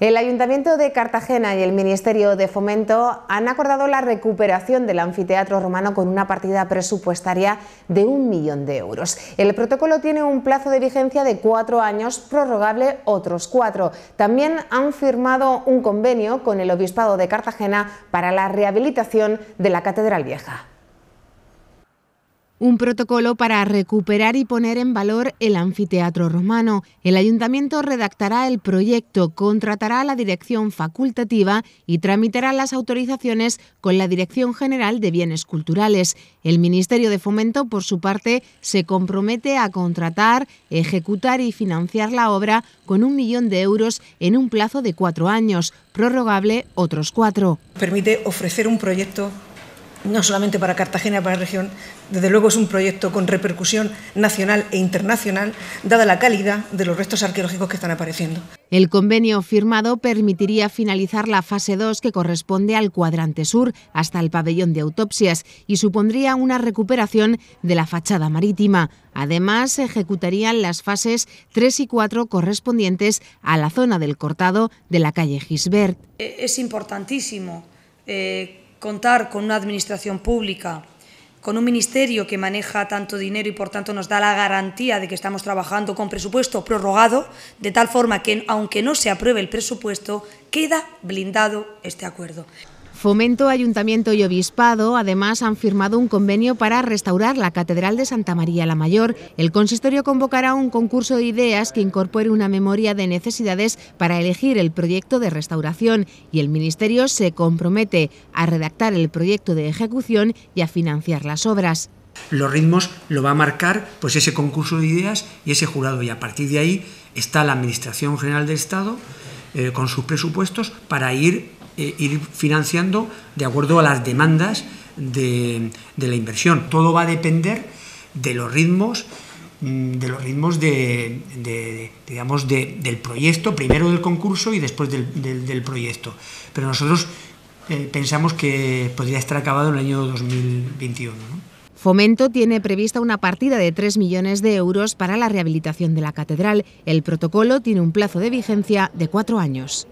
El Ayuntamiento de Cartagena y el Ministerio de Fomento han acordado la recuperación del anfiteatro romano con una partida presupuestaria de un millón de euros. El protocolo tiene un plazo de vigencia de cuatro años, prorrogable otros cuatro. También han firmado un convenio con el Obispado de Cartagena para la rehabilitación de la Catedral Vieja un protocolo para recuperar y poner en valor el anfiteatro romano. El ayuntamiento redactará el proyecto, contratará a la dirección facultativa y tramitará las autorizaciones con la Dirección General de Bienes Culturales. El Ministerio de Fomento, por su parte, se compromete a contratar, ejecutar y financiar la obra con un millón de euros en un plazo de cuatro años, prorrogable otros cuatro. Permite ofrecer un proyecto no solamente para Cartagena, para la región, desde luego es un proyecto con repercusión nacional e internacional, dada la calidad de los restos arqueológicos que están apareciendo. El convenio firmado permitiría finalizar la fase 2 que corresponde al cuadrante sur hasta el pabellón de autopsias y supondría una recuperación de la fachada marítima. Además, se ejecutarían las fases 3 y 4 correspondientes a la zona del cortado de la calle Gisbert. E-, es importantísimo. Eh, contar con una administración pública, con un ministerio que maneja tanto dinero y por tanto nos da la garantía de que estamos trabajando con presupuesto prorrogado, de tal forma que aunque no se apruebe el presupuesto, queda blindado este acuerdo. Fomento, Ayuntamiento y Obispado además han firmado un convenio para restaurar la Catedral de Santa María la Mayor. El consistorio convocará un concurso de ideas que incorpore una memoria de necesidades para elegir el proyecto de restauración y el Ministerio se compromete a redactar el proyecto de ejecución y a financiar las obras. Los ritmos lo va a marcar pues ese concurso de ideas y ese jurado y a partir de ahí está la Administración General del Estado eh, con sus presupuestos para ir eh, ir financiando de acuerdo a las demandas de, la inversión. Todo va a depender de los ritmos mm, de los ritmos del proyecto, primero del concurso y después del, proyecto. Pero nosotros eh, pensamos que podría estar acabado en el año 2021. Fomento tiene prevista una partida de 3 millones de euros para la rehabilitación de la catedral. El protocolo tiene un plazo de vigencia de cuatro años.